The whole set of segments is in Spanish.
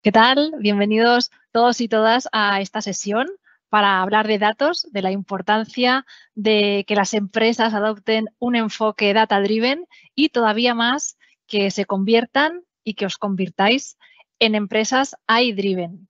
¿Qué tal? Bienvenidos todos y todas a esta sesión para hablar de datos, de la importancia de que las empresas adopten un enfoque data-driven y todavía más que se conviertan y que os convirtáis en empresas AI-driven.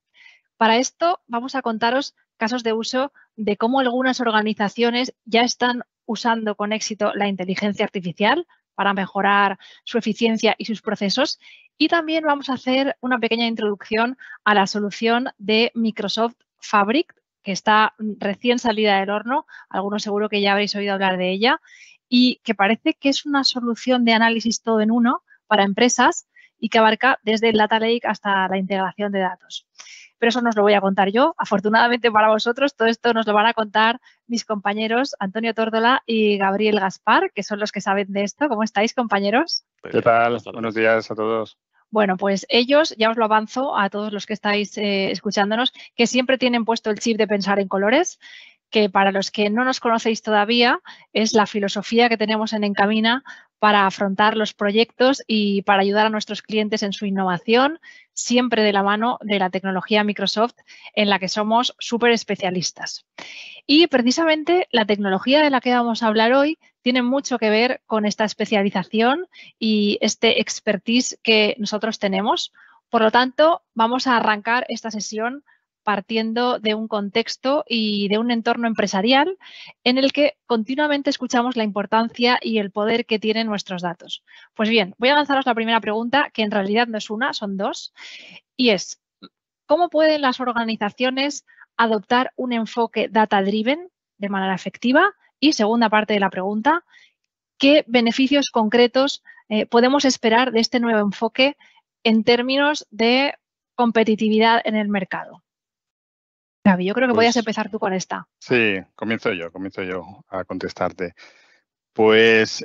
Para esto vamos a contaros casos de uso de cómo algunas organizaciones ya están usando con éxito la inteligencia artificial para mejorar su eficiencia y sus procesos. Y también vamos a hacer una pequeña introducción a la solución de Microsoft Fabric, que está recién salida del horno. Algunos seguro que ya habréis oído hablar de ella y que parece que es una solución de análisis todo en uno para empresas y que abarca desde el Data Lake hasta la integración de datos pero eso nos lo voy a contar yo. Afortunadamente para vosotros, todo esto nos lo van a contar mis compañeros Antonio Tórdola y Gabriel Gaspar, que son los que saben de esto. ¿Cómo estáis, compañeros? Pues ¿Qué tal? Buenos días a todos. Bueno, pues ellos, ya os lo avanzo a todos los que estáis eh, escuchándonos, que siempre tienen puesto el chip de pensar en colores que para los que no nos conocéis todavía es la filosofía que tenemos en Encamina para afrontar los proyectos y para ayudar a nuestros clientes en su innovación, siempre de la mano de la tecnología Microsoft en la que somos súper especialistas. Y precisamente la tecnología de la que vamos a hablar hoy tiene mucho que ver con esta especialización y este expertise que nosotros tenemos. Por lo tanto, vamos a arrancar esta sesión partiendo de un contexto y de un entorno empresarial en el que continuamente escuchamos la importancia y el poder que tienen nuestros datos. Pues bien, voy a lanzaros la primera pregunta, que en realidad no es una, son dos, y es, ¿cómo pueden las organizaciones adoptar un enfoque data-driven de manera efectiva? Y segunda parte de la pregunta, ¿qué beneficios concretos eh, podemos esperar de este nuevo enfoque en términos de competitividad en el mercado? yo creo que podías pues empezar tú con esta. Sí, comienzo yo, comienzo yo a contestarte. Pues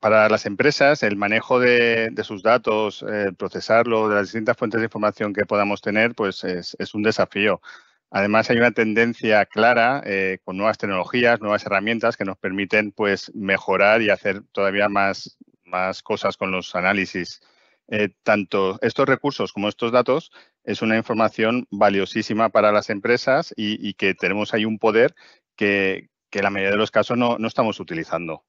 para las empresas, el manejo de, sus datos, el procesarlo, de las distintas fuentes de información que podamos tener, pues es, un desafío. Además, hay una tendencia clara eh, con nuevas tecnologías, nuevas herramientas que nos permiten pues, mejorar y hacer todavía más cosas con los análisis. Eh, tanto estos recursos como estos datos es una información valiosísima para las empresas y, que tenemos ahí un poder que, que la mayoría de los casos no, no estamos utilizando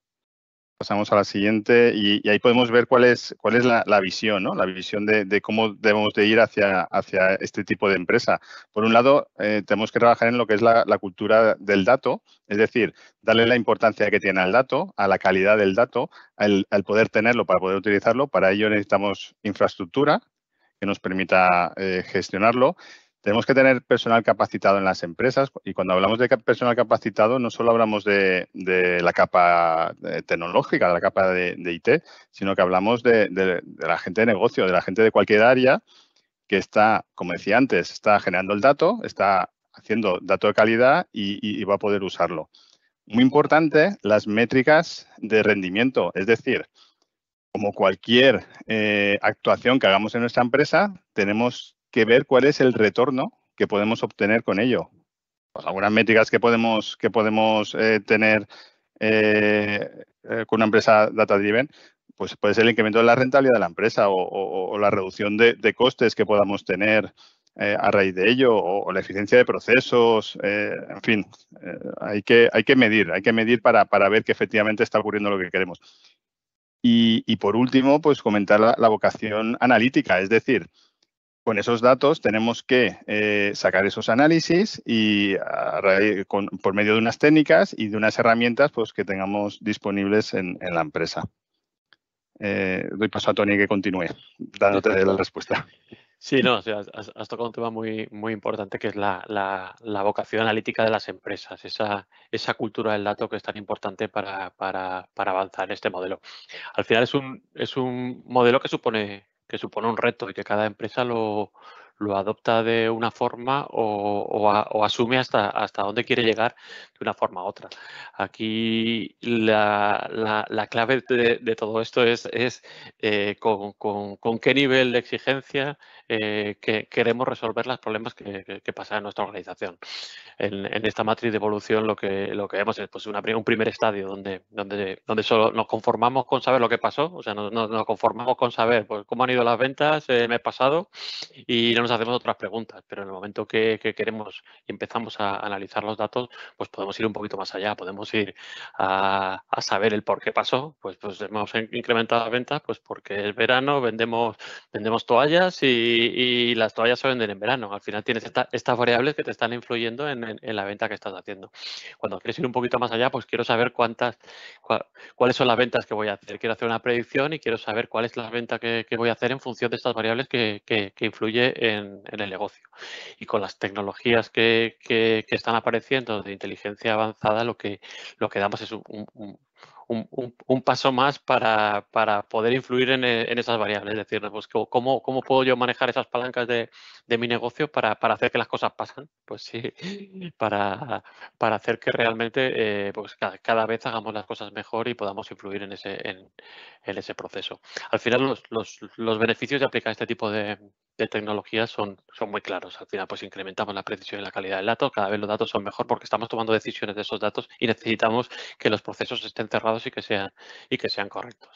pasamos a la siguiente y, ahí podemos ver cuál es, cuál es la, visión, ¿no? la visión de, cómo debemos de ir hacia, hacia este tipo de empresa. Por un lado, eh, tenemos que trabajar en lo que es la, cultura del dato, es decir, darle la importancia que tiene al dato, a la calidad del dato, al, poder tenerlo para poder utilizarlo. Para ello necesitamos infraestructura que nos permita eh, gestionarlo tenemos que tener personal capacitado en las empresas y cuando hablamos de personal capacitado no solo hablamos de, la capa eh, tecnológica, de la capa de, IT, sino que hablamos de, la gente de negocio, de la gente de cualquier área que está, como decía antes, está generando el dato, está haciendo dato de calidad y, va a poder usarlo. Muy importante, las métricas de rendimiento, es decir, como cualquier eh, actuación que hagamos en nuestra empresa, tenemos que ver cuál es el retorno que podemos obtener con ello. Pues algunas métricas que podemos, que podemos eh, tener eh, eh, con una empresa data driven, pues puede ser el incremento de la rentabilidad de la empresa o, la reducción de, costes que podamos tener a raíz de ello o, la eficiencia de procesos, en fin, hay, que, hay que medir, hay que medir para, ver que efectivamente está ocurriendo lo que queremos. Y, por último, pues comentar la vocación analítica, es decir, con esos datos tenemos que eh, sacar esos análisis y por medio de unas técnicas y de unas herramientas pues, que tengamos disponibles en, la empresa. Eh, doy paso a Tony que continúe dándote la respuesta. Sí, no, o has, tocado un tema muy, muy importante que es la, vocación analítica de las empresas, esa, esa cultura del dato que es tan importante para, para avanzar en este modelo. Al final es un, es un modelo que supone que supone un reto y que cada empresa lo, lo adopta de una forma o, asume hasta, hasta dónde quiere llegar de una forma u otra. Aquí la, la, clave de, todo esto es, es eh, con, con, qué nivel de exigencia eh, que queremos resolver los problemas que, pasan en nuestra organización. En, esta matriz de evolución lo que, lo que vemos es pues, un primer estadio donde, donde, donde solo nos conformamos con saber lo que pasó, o sea, nos, nos conformamos con saber pues, cómo han ido las ventas eh, el mes pasado y no nos hacemos otras preguntas, pero en el momento que, queremos y empezamos a analizar los datos, pues podemos ir un poquito más allá, podemos ir a, a saber el por qué pasó, pues, pues hemos incrementado las ventas pues porque es verano, vendemos, vendemos toallas y y, las toallas se venden en verano. Al final tienes estas variables que te están influyendo en, la venta que estás haciendo. Cuando quieres ir un poquito más allá, pues quiero saber cuántas, cuáles son las ventas que voy a hacer. Quiero hacer una predicción y quiero saber cuál es la venta que, voy a hacer en función de estas variables que, que, influye en, el negocio. Y con las tecnologías que, están apareciendo de inteligencia avanzada, lo que, lo que damos es un un, paso más para, para poder influir en, eh, en, esas variables. Es decir, pues, ¿cómo, puedo yo manejar esas palancas de, de mi negocio para, hacer que las cosas pasen? Pues sí, para, para hacer que realmente eh, pues, cada, vez hagamos las cosas mejor y podamos influir en ese, en, en ese proceso. Al final, los, los, los beneficios de aplicar este tipo de, de tecnología son, son muy claros. Al final, pues incrementamos la precisión y la calidad del dato, cada vez los datos son mejor porque estamos tomando decisiones de esos datos y necesitamos que los procesos estén cerrados y que sean, y que sean correctos.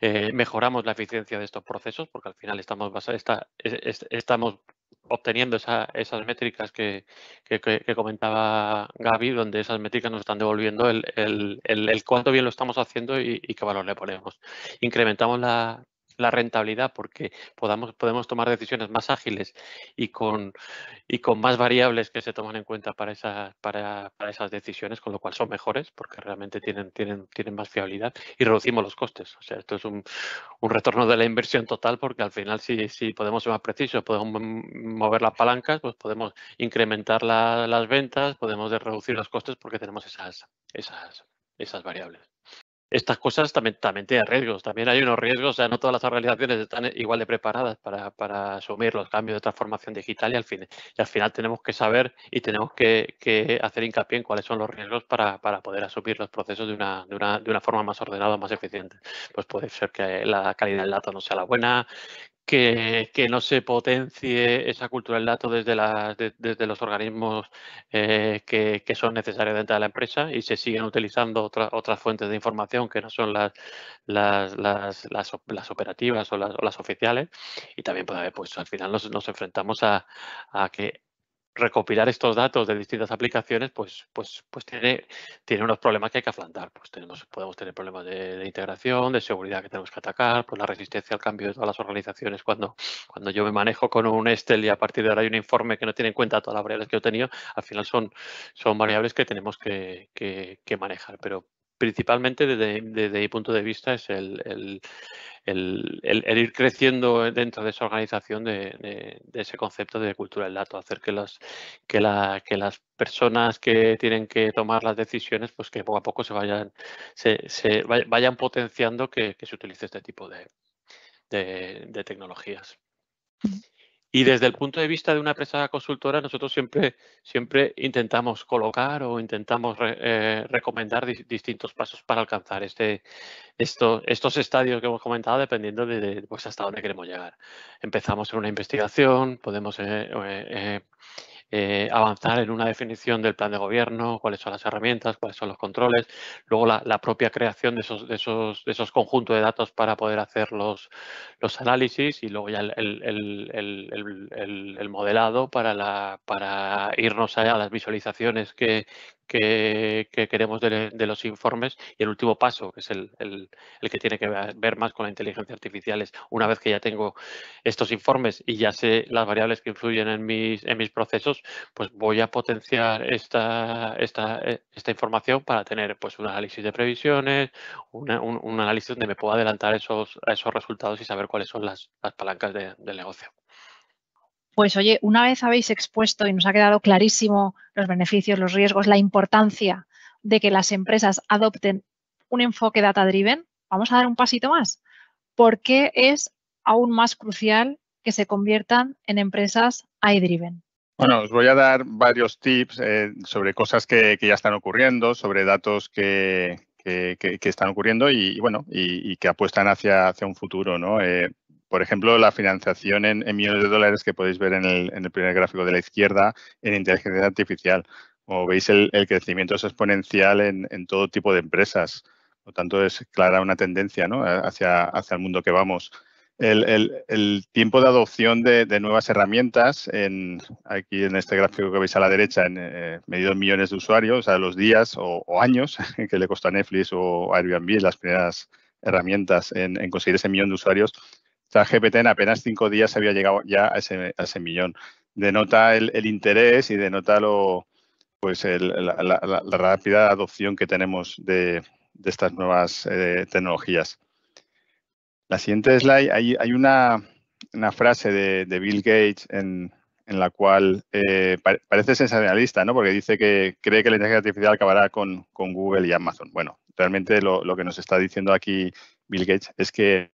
Eh, mejoramos la eficiencia de estos procesos porque al final estamos, estamos obteniendo esas métricas que, comentaba Gaby, donde esas métricas nos están devolviendo el, cuánto bien lo estamos haciendo y, qué valor le ponemos. Incrementamos la la rentabilidad porque podamos, podemos tomar decisiones más ágiles y con, y con más variables que se toman en cuenta para, esas para, esas decisiones, con lo cual son mejores porque realmente tienen, tienen, tienen más fiabilidad y reducimos los costes. O sea, esto es un, un retorno de la inversión total porque al final si, si podemos ser más precisos, podemos mover las palancas, pues podemos incrementar las ventas, podemos reducir los costes porque tenemos esas, esas, esas variables estas cosas también, también tienen riesgos, también hay unos riesgos, o sea, no todas las organizaciones están igual de preparadas para, asumir los cambios de transformación digital y al, y al final tenemos que saber y tenemos que, hacer hincapié en cuáles son los riesgos para, poder asumir los procesos de una, de, una, de una forma más ordenada, más eficiente. Pues puede ser que la calidad del dato no sea la buena, que, no se potencie esa cultura del dato desde, desde los organismos eh, que, son necesarios dentro de la empresa y se siguen utilizando otras fuentes de información que no son las, las, operativas o las, oficiales. Y también, pues, pues al final nos, enfrentamos a, a que recopilar estos datos de distintas aplicaciones, pues, pues, pues tiene, tiene unos problemas que hay que afrontar. Pues tenemos, podemos tener problemas de, integración, de seguridad que tenemos que atacar, pues la resistencia al cambio de todas las organizaciones. Cuando, cuando yo me manejo con un Excel y a partir de ahora hay un informe que no tiene en cuenta todas las variables que yo he tenido, al final son, son variables que tenemos que, que, que manejar. Pero principalmente desde, mi punto de vista es el, el, ir creciendo dentro de esa organización de, ese concepto de cultura del dato, hacer que las, que, la, las personas que tienen que tomar las decisiones, pues que poco a poco se vayan, se, vayan potenciando que, se utilice este tipo de, de tecnologías. Mm. Y desde el punto de vista de una empresa consultora, nosotros siempre, siempre intentamos colocar o intentamos eh, recomendar distintos pasos para alcanzar este, esto, estos estadios que hemos comentado, dependiendo de, pues, hasta dónde queremos llegar. Empezamos en una investigación, podemos... Eh, eh, eh, avanzar en una definición del plan de gobierno, cuáles son las herramientas, cuáles son los controles, luego la, propia creación de esos, esos, esos conjuntos de datos para poder hacer los, análisis y luego ya el, modelado para, la, para irnos a las visualizaciones que, que, queremos de, los informes y el último paso, que es el, el, que tiene que ver más con la inteligencia artificial, es una vez que ya tengo estos informes y ya sé las variables que influyen en mis, en mis procesos, pues voy a potenciar esta, esta, eh, esta información para tener pues un análisis de previsiones, un, análisis donde me puedo adelantar esos, esos resultados y saber cuáles son las, palancas del negocio. Pues oye, una vez habéis expuesto y nos ha quedado clarísimo los beneficios, los riesgos, la importancia de que las empresas adopten un enfoque data driven, vamos a dar un pasito más. ¿Por qué es aún más crucial que se conviertan en empresas AI driven? Bueno, os voy a dar varios tips eh, sobre cosas que, ya están ocurriendo, sobre datos que, están ocurriendo y, bueno, y, que apuestan hacia, un futuro, ¿no? Eh, por ejemplo, la financiación en, millones de dólares que podéis ver en el, primer gráfico de la izquierda en inteligencia artificial. Como veis, el, crecimiento es exponencial en, todo tipo de empresas. Por lo tanto, es clara una tendencia hacia, hacia el mundo que vamos. El, tiempo de adopción de, nuevas herramientas, en, aquí en este gráfico que veis a la derecha, en, eh, medido millones de usuarios, o sea, los días o, años que le costó a Netflix o Airbnb las primeras herramientas en, conseguir ese millón de usuarios, GPT en apenas cinco días había llegado ya a ese, millón. Denota el, interés y denota pues la, rápida adopción que tenemos de, estas nuevas eh, tecnologías. La siguiente slide, hay, una, frase de, Bill Gates en, la cual eh, parece sensacionalista, ¿no? Porque dice que cree que la inteligencia artificial acabará con, Google y Amazon. Bueno, realmente lo, que nos está diciendo aquí Bill Gates es que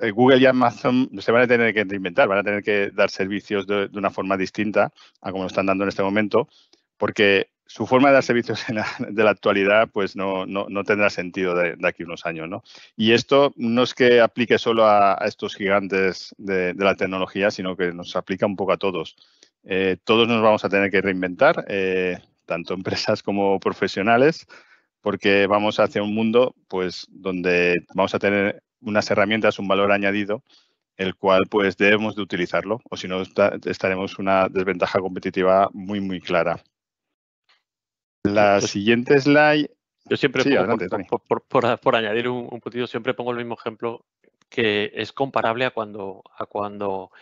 eh, Google y Amazon se van a tener que reinventar, van a tener que dar servicios de, una forma distinta a como lo están dando en este momento, porque su forma de dar servicios de la actualidad pues no, tendrá sentido de, aquí unos años. ¿no? Y esto no es que aplique solo a, estos gigantes de, la tecnología, sino que nos aplica un poco a todos. Eh, todos nos vamos a tener que reinventar, eh, tanto empresas como profesionales, porque vamos hacia un mundo pues, donde vamos a tener unas herramientas, un valor añadido, el cual pues debemos de utilizarlo, o si no estaremos una desventaja competitiva muy, muy clara. La pues siguiente slide... Yo siempre, por, añadir un, un siempre pongo el mismo ejemplo que es comparable a cuando, a cuando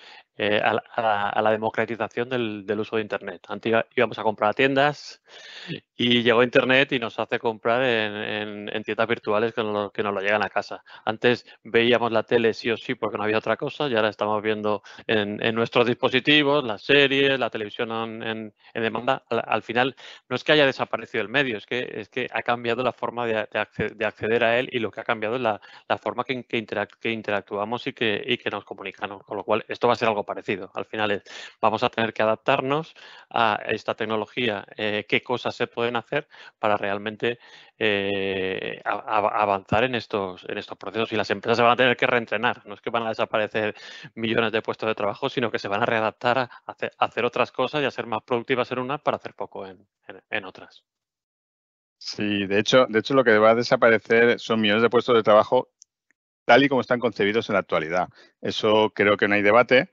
eh, a, la democratización del, uso de Internet. Antes íbamos a comprar a tiendas y llegó Internet y nos hace comprar en, tiendas virtuales que nos, que nos, lo llegan a casa. Antes veíamos la tele sí o sí porque no había otra cosa y ahora estamos viendo en, nuestros dispositivos las series, la televisión en, demanda. Al, final no es que haya desaparecido el medio, es que, es que ha cambiado la forma de, acceder a él y lo que ha cambiado es la, forma que, que, interactuamos y que, y que nos comunicamos. Con lo cual esto va a ser algo parecido. Al final es, vamos a tener que adaptarnos a esta tecnología, eh, qué cosas se pueden hacer para realmente eh, avanzar en estos, en estos procesos. Y las empresas se van a tener que reentrenar. No es que van a desaparecer millones de puestos de trabajo, sino que se van a readaptar a hacer, otras cosas y a ser más productivas en unas para hacer poco en, en, en otras. Sí, de hecho, de hecho lo que va a desaparecer son millones de puestos de trabajo tal y como están concebidos en la actualidad. Eso creo que no hay debate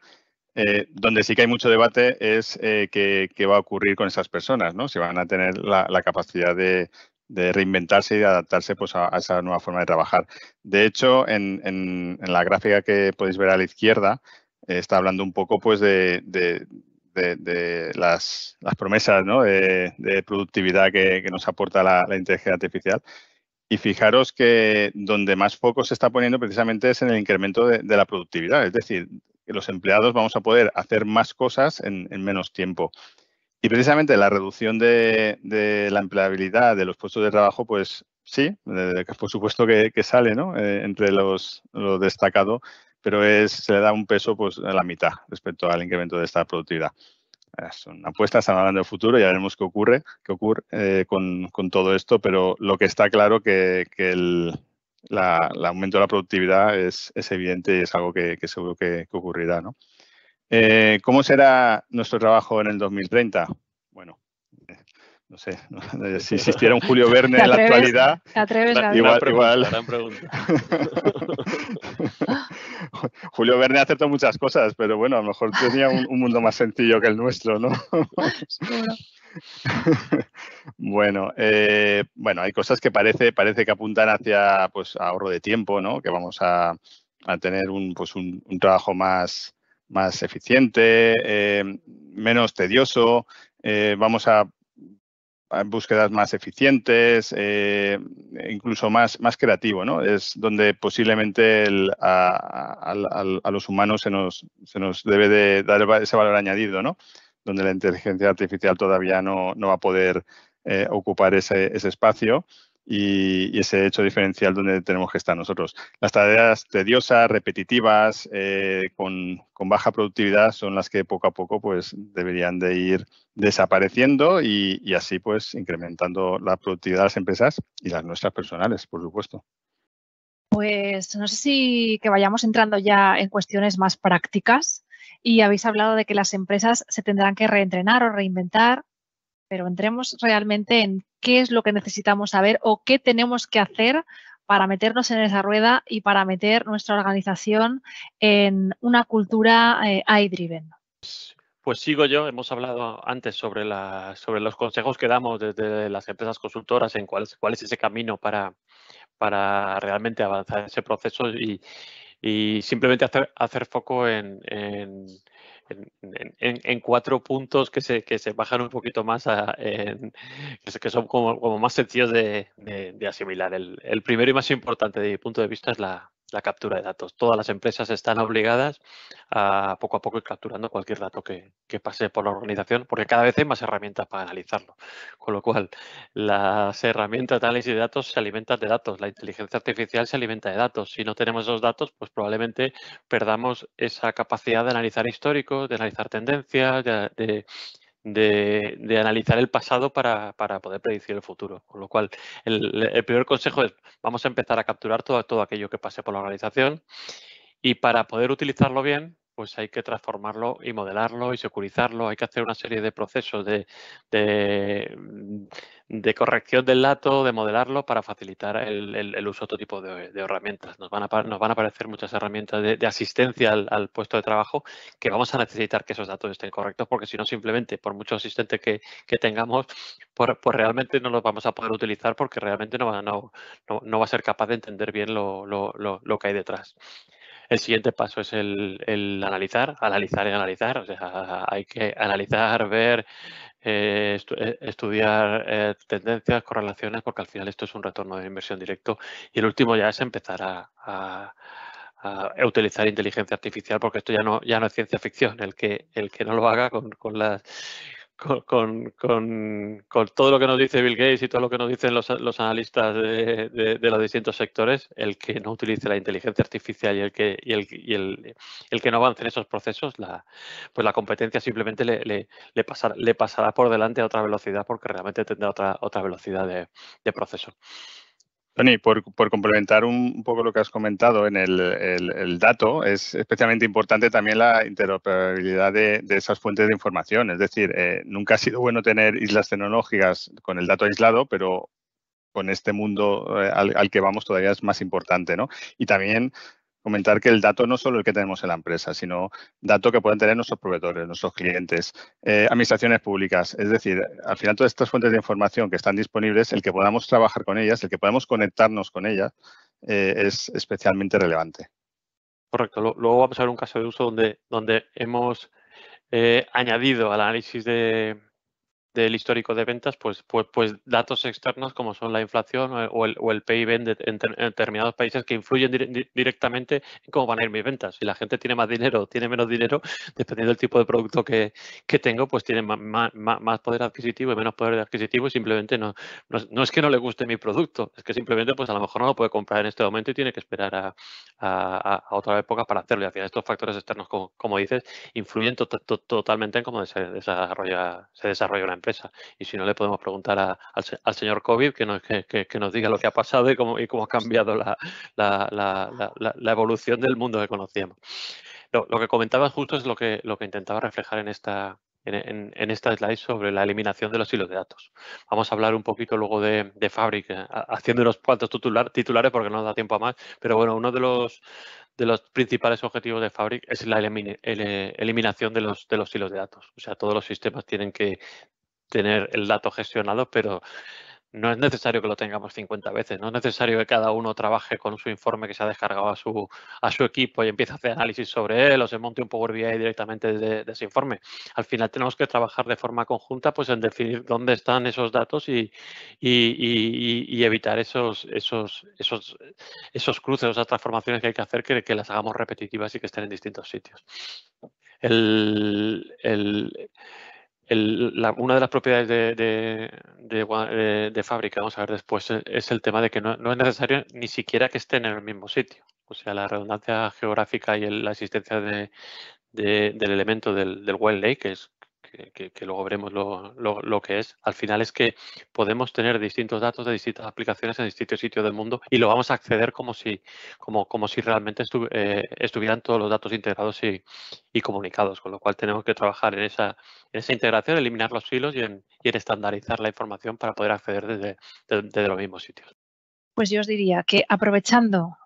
eh, donde sí que hay mucho debate es eh, qué, va a ocurrir con esas personas, ¿no? Si van a tener la, capacidad de, reinventarse y de adaptarse pues, a, esa nueva forma de trabajar. De hecho, en, la gráfica que podéis ver a la izquierda, eh, está hablando un poco pues, de, las, promesas de, productividad que, nos aporta la, inteligencia artificial. Y fijaros que donde más foco se está poniendo precisamente es en el incremento de, de la productividad. Es decir, los empleados vamos a poder hacer más cosas en, menos tiempo. Y precisamente la reducción de, la empleabilidad de los puestos de trabajo, pues sí, por supuesto que, sale ¿no? Eh, entre los, lo destacado, pero es, se le da un peso pues, a la mitad respecto al incremento de esta productividad. es ah, son apuestas, están hablando del futuro, ya veremos qué ocurre, qué ocurre eh, con, todo esto, pero lo que está claro que, que el, la, el aumento de la productividad es, evidente y es algo que, seguro que, ocurrirá. ¿no? Eh, ¿Cómo será nuestro trabajo en el 2030? Bueno, eh, no sé, eh, si existiera un Julio Verne en la actualidad, Julio Verne acertó muchas cosas, pero bueno, a lo mejor tenía un, mundo más sencillo que el nuestro, ¿no? bueno, eh, bueno, hay cosas que parece, parece que apuntan hacia pues, ahorro de tiempo, ¿no? Que vamos a, tener un, pues, un, trabajo más, más eficiente, eh, menos tedioso, eh, vamos a, búsquedas más eficientes, incluso más, más creativo, ¿no? Es donde posiblemente a, los humanos se nos, se nos debe de dar ese valor añadido, ¿no? donde la inteligencia artificial todavía no, va a poder eh, ocupar ese, espacio y, ese hecho diferencial donde tenemos que estar nosotros. Las tareas tediosas, repetitivas, eh, con, baja productividad son las que poco a poco pues, deberían de ir desapareciendo y, y así pues incrementando la productividad de las empresas y las nuestras personales, por supuesto. Pues no sé si que vayamos entrando ya en cuestiones más prácticas. Y habéis hablado de que las empresas se tendrán que reentrenar o reinventar, pero entremos realmente en qué es lo que necesitamos saber o qué tenemos que hacer para meternos en esa rueda y para meter nuestra organización en una cultura eh, AI-driven. Pues sigo yo, hemos hablado antes sobre, sobre los consejos que damos desde las empresas consultoras en cuál, cuál es ese camino para, para realmente avanzar ese proceso y, y simplemente hacer, hacer foco en, en, en, cuatro puntos que se, que se bajan un poquito más, a, que son como, más sencillos de, de, de asimilar. El, el, primero y más importante de mi punto de vista es la, la captura de datos. Todas las empresas están obligadas a poco a poco ir capturando cualquier dato que, pase por la organización, porque cada vez hay más herramientas para analizarlo. Con lo cual, las herramientas de análisis de datos se alimentan de datos, la inteligencia artificial se alimenta de datos. Si no tenemos esos datos, pues probablemente perdamos esa capacidad de analizar históricos, de analizar tendencias, de de, analizar el pasado para, para, poder predecir el futuro. Con lo cual, el, primer consejo es, vamos a empezar a capturar todo, todo aquello que pase por la organización y para poder utilizarlo bien, pues hay que transformarlo y modelarlo y securizarlo. Hay que hacer una serie de procesos de, mm, corrección del dato, de modelarlo para facilitar el, uso de otro tipo de, herramientas. Nos van, a, nos van, a, aparecer muchas herramientas de, asistencia al, puesto de trabajo que vamos a necesitar que esos datos estén correctos porque si no simplemente por mucho asistente que, tengamos, pues realmente no los vamos a poder utilizar porque realmente no, va, no, no va a ser capaz de entender bien lo, lo que hay detrás. El siguiente paso es el, analizar, analizar y analizar. O sea, hay que analizar, ver, eh, eh, estudiar eh, tendencias, correlaciones, porque al final esto es un retorno de inversión directo. Y el último ya es empezar a, utilizar inteligencia artificial, porque esto ya no, ya no es ciencia ficción. El que, el que no lo haga con, con, las, con, con, todo lo que nos dice Bill Gates y todo lo que nos dicen los, los analistas de, de, los distintos sectores, el que no utilice la inteligencia artificial y el que, el, que no avance en esos procesos, la, pues la competencia simplemente le, le, le, pasará, le pasará por delante a otra velocidad porque realmente tendrá otra, otra velocidad de, de proceso. Tony, por, complementar un, poco lo que has comentado en el, dato, es especialmente importante también la interoperabilidad de, esas fuentes de información. Es decir, eh, nunca ha sido bueno tener islas tecnológicas con el dato aislado, pero con este mundo eh, al, al, que vamos todavía es más importante. ¿no? Y también comentar que el dato no solo el que tenemos en la empresa, sino dato que pueden tener nuestros proveedores, nuestros clientes, eh, administraciones públicas. Es decir, al final todas estas fuentes de información que están disponibles, el que podamos trabajar con ellas, el que podamos conectarnos con ellas, eh, es especialmente relevante. Correcto. Luego vamos a ver un caso de uso donde, donde hemos eh, añadido al análisis de, del histórico de ventas, pues, pues, pues datos externos como son la inflación o el, o el PIB en, determinados países que influyen directamente en cómo van a ir mis ventas. Si la gente tiene más dinero o tiene menos dinero, dependiendo del tipo de producto que, que tengo, pues tiene más, poder adquisitivo y menos poder adquisitivo y simplemente no, no, es que no le guste mi producto, es que simplemente pues a lo mejor no lo puede comprar en este momento y tiene que esperar a, a, otra época para hacerlo. Y al final estos factores externos, como, dices, influyen totalmente en cómo se desarrolla, se desarrolla una empresa. Y si no, le podemos preguntar al, señor COVID que nos, nos, diga lo que ha pasado y cómo, y cómo ha cambiado la, evolución del mundo que conocíamos. Lo, que comentaba justo es lo que, lo que intentaba reflejar en esta, en, esta slide sobre la eliminación de los hilos de datos. Vamos a hablar un poquito luego de, Fabric, eh, haciendo unos cuantos titulares porque no nos da tiempo a más, pero bueno, uno de los, de los principales objetivos de Fabric es la eliminación de los, de los hilos de datos. O sea, todos los sistemas tienen que, tener el dato gestionado, pero no es necesario que lo tengamos 50 veces, no es necesario que cada uno trabaje con su informe que se ha descargado a su, a su equipo y empiece a hacer análisis sobre él o se monte un Power BI directamente de, ese informe. Al final tenemos que trabajar de forma conjunta pues en definir dónde están esos datos y, evitar esos, esos, esos, esos cruces, esas transformaciones que hay que hacer que, las hagamos repetitivas y que estén en distintos sitios. el la, una de las propiedades de, de, eh, fábrica, vamos a ver después, eh, es el tema de que no, no, es necesario ni siquiera que estén en el mismo sitio. O sea, la redundancia geográfica y la existencia del elemento del, well lake, es que, luego veremos lo, que es, al final es que podemos tener distintos datos de distintas aplicaciones en distintos sitios del mundo y lo vamos a acceder como si, como, como si realmente eh, estuvieran todos los datos integrados y, comunicados, con lo cual tenemos que trabajar en esa, esa integración, eliminar los hilos y en, estandarizar la información para poder acceder desde los mismos sitios. Pues yo os diría que aprovechando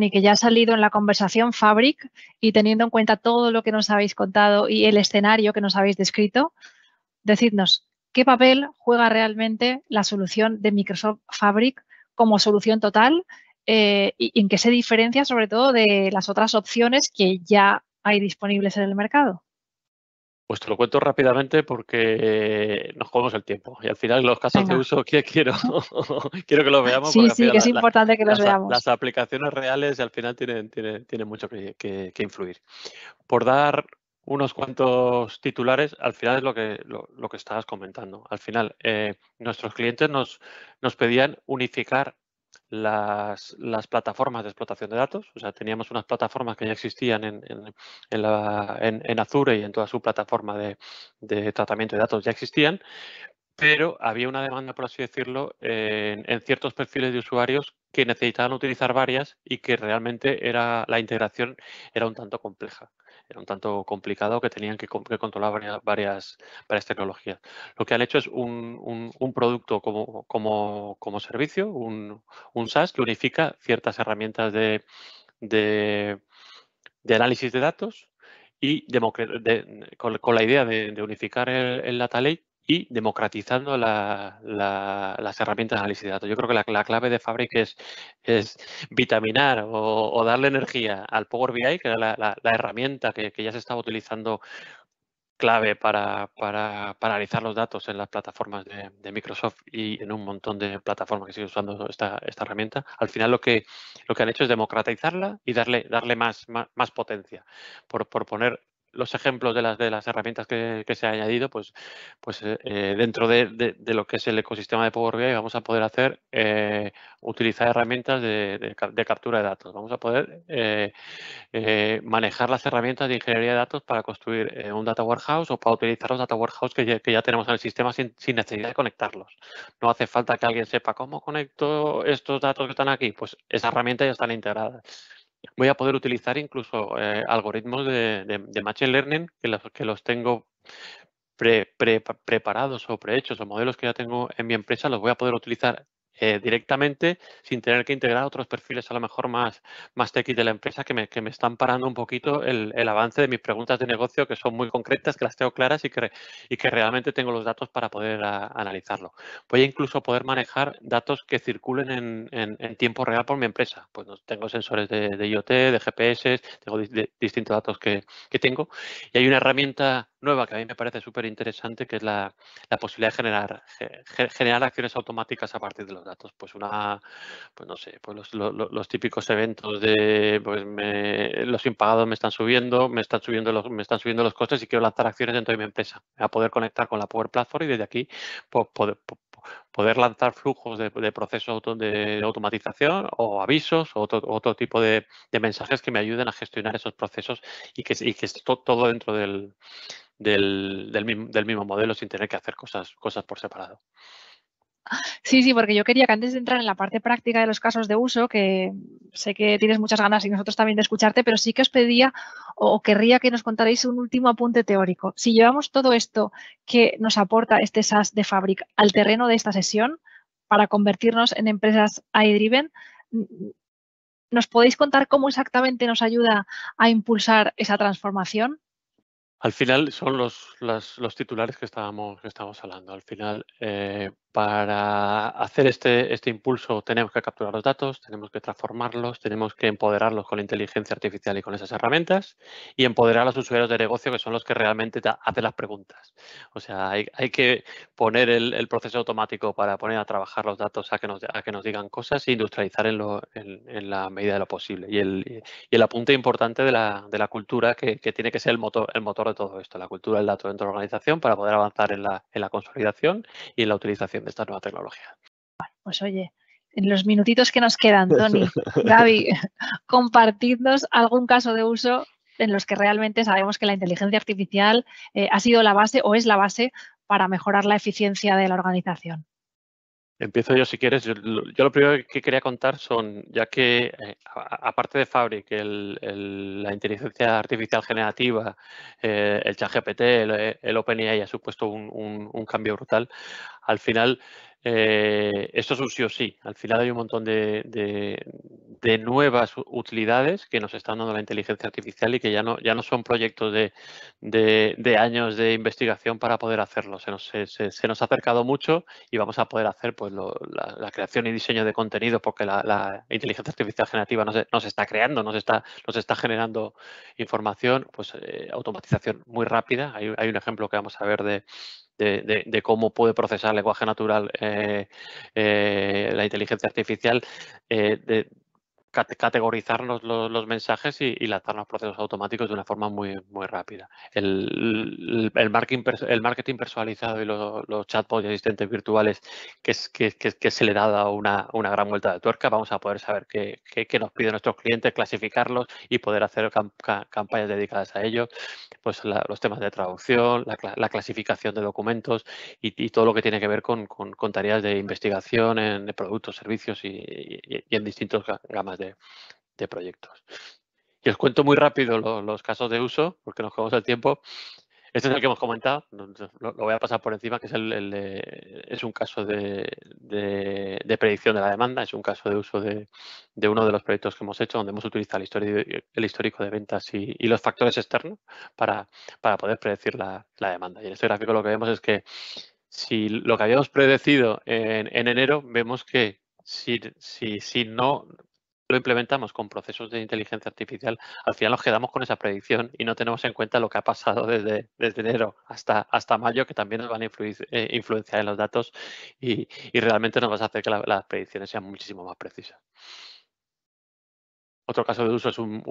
y que ya ha salido en la conversación Fabric y teniendo en cuenta todo lo que nos habéis contado y el escenario que nos habéis descrito, decidnos, ¿qué papel juega realmente la solución de Microsoft Fabric como solución total eh, y en qué se diferencia sobre todo de las otras opciones que ya hay disponibles en el mercado? Pues te lo cuento rápidamente porque nos jugamos el tiempo. Y al final los casos de uso que quiero, quiero que los veamos. Sí, sí, que es importante que los veamos. Las aplicaciones reales al final tienen, mucho que, influir. Por dar unos cuantos titulares, al final es lo que, lo, que estabas comentando. Al final, eh, nuestros clientes nos, nos pedían unificar las, las, plataformas de explotación de datos. O sea, teníamos unas plataformas que ya existían en, en, en, Azure y en toda su plataforma de, tratamiento de datos ya existían, pero había una demanda, por así decirlo, en, en, ciertos perfiles de usuarios que necesitaban utilizar varias y que realmente era la integración era un tanto compleja era un tanto complicado que tenían que, controlar varias, varias, tecnologías. Lo que han hecho es un, producto como, como, como servicio, un, un, SaaS que unifica ciertas herramientas de, de, análisis de datos y con, la idea de, unificar el, el data y democratizando las herramientas de análisis de datos. Yo creo que la, clave de Fabric es, vitaminar o, darle energía al Power BI, que era la, herramienta que, ya se estaba utilizando clave para, analizar los datos en las plataformas de, Microsoft y en un montón de plataformas que siguen usando esta, herramienta. Al final lo que, lo que han hecho es democratizarla y darle, darle más, más, potencia por, por poner los ejemplos de las, de las herramientas que, se ha añadido, pues, pues eh, eh, dentro de, lo que es el ecosistema de Power BI vamos a poder hacer, eh, utilizar herramientas de, captura de datos. Vamos a poder manejar las herramientas de ingeniería de datos para construir un data warehouse o para utilizar los data warehouse que ya, tenemos en el sistema sin, sin, necesidad de conectarlos. No hace falta que alguien sepa cómo conecto estos datos que están aquí, pues esa herramienta ya están integradas voy a poder utilizar incluso eh, algoritmos de, Machine Learning que los, que los tengo preparados o prehechos o modelos que ya tengo en mi empresa, los voy a poder utilizar eh, directamente sin tener que integrar otros perfiles a lo mejor más, más de la empresa que me, que me están parando un poquito el, el, avance de mis preguntas de negocio que son muy concretas, que las tengo claras y que, y que realmente tengo los datos para poder analizarlo. Voy a incluso poder manejar datos que circulen en, en, tiempo real por mi empresa. Pues tengo sensores de, IoT, de GPS, tengo distintos datos que, que tengo y hay una herramienta nueva que a mí me parece súper interesante, que es la, la posibilidad de generar, generar acciones automáticas a partir de los datos. Pues una, pues no sé, pues los, los, típicos eventos de pues me, los impagados me están subiendo, me están subiendo los, me están subiendo los costes y quiero lanzar acciones dentro de mi empresa. A poder conectar con la Power Platform y desde aquí pues, poder, poder lanzar flujos de, procesos de automatización o avisos o otro, tipo de, mensajes que me ayuden a gestionar esos procesos y que, esté todo dentro del, mismo, del, mismo, modelo sin tener que hacer cosas por separado. Sí, sí, porque yo quería que antes de entrar en la parte práctica de los casos de uso, que sé que tienes muchas ganas y nosotros también de escucharte, pero sí que os pedía o querría que nos contarais un último apunte teórico. Si llevamos todo esto que nos aporta este SaaS de Fabric al terreno de esta sesión para convertirnos en empresas AI-driven, ¿nos podéis contar cómo exactamente nos ayuda a impulsar esa transformación? Al final son los, los titulares que estábamos, que hablando. Al final, eh, para hacer este, este impulso tenemos que capturar los datos, tenemos que transformarlos, tenemos que empoderarlos con la inteligencia artificial y con esas herramientas y empoderar a los usuarios de negocio que son los que realmente hacen las preguntas. O sea, hay, que poner el, proceso automático para poner a trabajar los datos a que nos, a que nos digan cosas e industrializar en, la medida de lo posible. Y el, y el apunte importante de la, de la cultura que, tiene que ser el motor, el motor de todo esto, la cultura del dato dentro de la organización para poder avanzar en la, en la consolidación y en la utilización esta nueva tecnología. pues oye, en los minutitos que nos quedan, Tony, Gaby, compartidnos algún caso de uso en los que realmente sabemos que la inteligencia artificial eh, ha sido la base o es la base para mejorar la eficiencia de la organización. Empiezo yo si quieres. Yo, lo primero que quería contar son, ya que eh, aparte de Fabric, la inteligencia artificial generativa, eh, el ChatGPT, el, el OpenAI ha supuesto un, un, cambio brutal. Al final, eh, esto es un sí o sí. Al final hay un montón de, nuevas utilidades que nos están dando la inteligencia artificial y que ya no, ya no son proyectos de, de años de investigación para poder hacerlo. Se nos, ha acercado mucho y vamos a poder hacer pues, la, creación y diseño de contenidos porque la, inteligencia artificial generativa nos, nos, está creando, nos está, nos está generando información, pues eh, automatización muy rápida. hay un ejemplo que vamos a ver de de, cómo puede procesar el lenguaje natural eh, eh, la inteligencia artificial, eh, de, categorizarnos los, mensajes y, lanzarnos lanzar los procesos automáticos de una forma muy, muy rápida. El, marketing, el marketing personalizado y los, chatbots y asistentes virtuales que, que, se le da una, una gran vuelta de tuerca, vamos a poder saber qué, nos piden nuestros clientes, clasificarlos y poder hacer campañas dedicadas a ellos, pues los temas de traducción, la, clasificación de documentos y, todo lo que tiene que ver con, tareas de investigación en productos, servicios y, en distintos gamas de de, proyectos. Y os cuento muy rápido los casos de uso, porque nos quedamos el tiempo. Este es el que hemos comentado, lo, voy a pasar por encima, que es, el, es un caso de, predicción de la demanda, es un caso de uso de, uno de los proyectos que hemos hecho, donde hemos utilizado el, histórico, el histórico de ventas y, los factores externos para, poder predecir la, demanda. Y en este gráfico lo que vemos es que si lo que habíamos predecido en, enero, vemos que si, si, si no lo implementamos con procesos de inteligencia artificial, al final nos quedamos con esa predicción y no tenemos en cuenta lo que ha pasado desde, enero hasta, hasta mayo, que también nos van a influir, eh, influenciar en los datos y, realmente nos vas a hacer que las predicciones sean muchísimo más precisas. Otro caso de uso es un,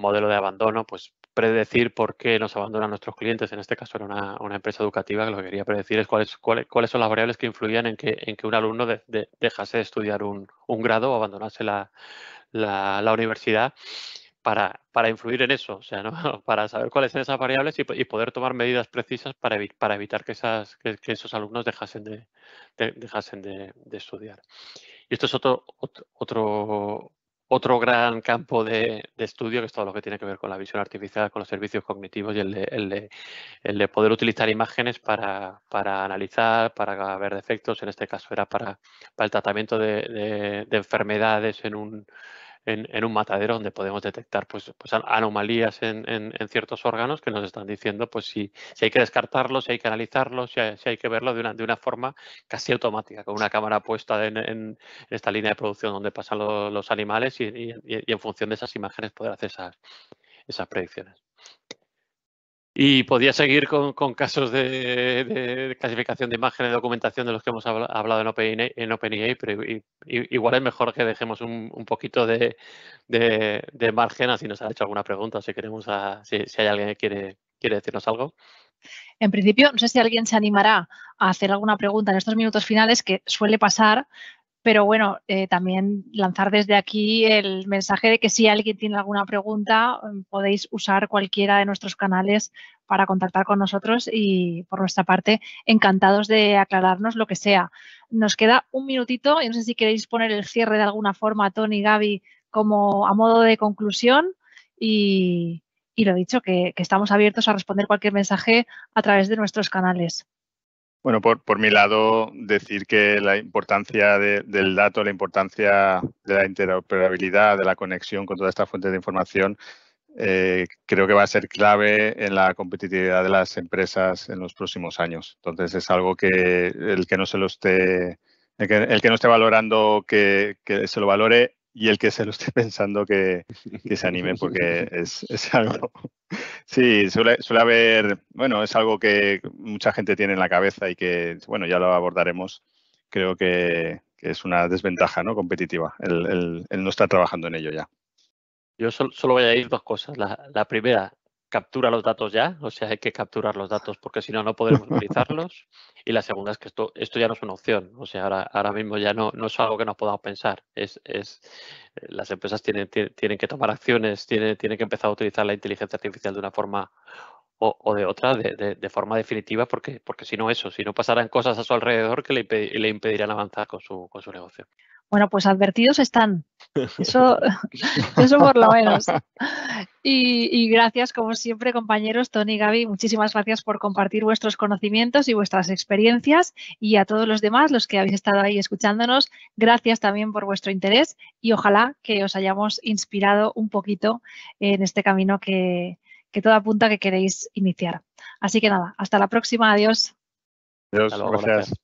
modelo de abandono, pues predecir por qué nos abandonan nuestros clientes. En este caso era una, empresa educativa que lo que quería predecir es cuáles, son las variables que influían en que, en que un alumno dejase de estudiar un, un grado o abandonase la, la, universidad para, influir en eso, o sea, para saber cuáles son esas variables y, poder tomar medidas precisas para, para evitar que, esas, que, esos alumnos dejasen de, de, de, estudiar. Y esto es otro, otro, otro gran campo de, estudio, que es todo lo que tiene que ver con la visión artificial, con los servicios cognitivos y el de, el poder utilizar imágenes para, analizar, para ver defectos. En este caso era para el tratamiento de, enfermedades en un, en, un matadero donde podemos detectar pues, pues anomalías en, en, ciertos órganos que nos están diciendo pues si, si hay que descartarlos, si hay que analizarlos, si hay, que verlo de una, de una forma casi automática, con una cámara puesta en, esta línea de producción donde pasan los animales y, en función de esas imágenes poder hacer esas, esas predicciones. Y podía seguir con, casos de, clasificación de imágenes, de documentación de los que hemos hablado en OpenAI, en pero igual es mejor que dejemos un, poquito de, margen a si nos ha hecho alguna pregunta, si queremos si, hay alguien que quiere, quiere decirnos algo. En principio, no sé si alguien se animará a hacer alguna pregunta en estos minutos finales, que suele pasar pero bueno, eh, también lanzar desde aquí el mensaje de que si alguien tiene alguna pregunta, mm, podéis usar cualquiera de nuestros canales para contactar con nosotros y por nuestra parte encantados de aclararnos lo que sea. Nos queda un minutito y no sé si queréis poner el cierre de alguna forma, Tony, Gaby, como a modo de conclusión y, lo dicho, que, estamos abiertos a responder cualquier mensaje a través de nuestros canales. Bueno, por, por, mi lado, decir que la importancia del dato, la importancia de la interoperabilidad, de la conexión con toda esta fuente de información, eh, creo que va a ser clave en la competitividad de las empresas en los próximos años. Entonces, es algo que el que no se lo esté, el que no esté valorando, que, que se lo valore y el que se lo esté pensando que, se anime, porque es, algo. Sí, suele, suele, haber. Bueno, es algo que mucha gente tiene en la cabeza y que, bueno, ya lo abordaremos. Creo que, es una desventaja ¿no? competitiva el, no estar trabajando en ello ya. Yo solo, voy a decir dos cosas. La, la primera, captura los datos ya, o sea, hay que capturar los datos porque si no, no podremos utilizarlos. Y la segunda es que esto, esto ya no es una opción, o sea, ahora, ahora mismo ya no, no es algo que nos podamos pensar. Es, es, eh, las empresas tienen, tienen que tomar acciones, tienen, tienen que empezar a utilizar la inteligencia artificial de una forma o, de otra, de, de, forma definitiva, porque, porque si no eso, si no pasarán cosas a su alrededor que le, le impedirán avanzar con su, con su negocio. Bueno, pues advertidos están. Eso, por lo menos. Y, gracias, como siempre, compañeros, Tony y Gaby, muchísimas gracias por compartir vuestros conocimientos y vuestras experiencias. Y a todos los demás, los que habéis estado ahí escuchándonos, gracias también por vuestro interés y ojalá que os hayamos inspirado un poquito en este camino que, que todo apunta que queréis iniciar. Así que nada, hasta la próxima. Adiós. Adiós, gracias.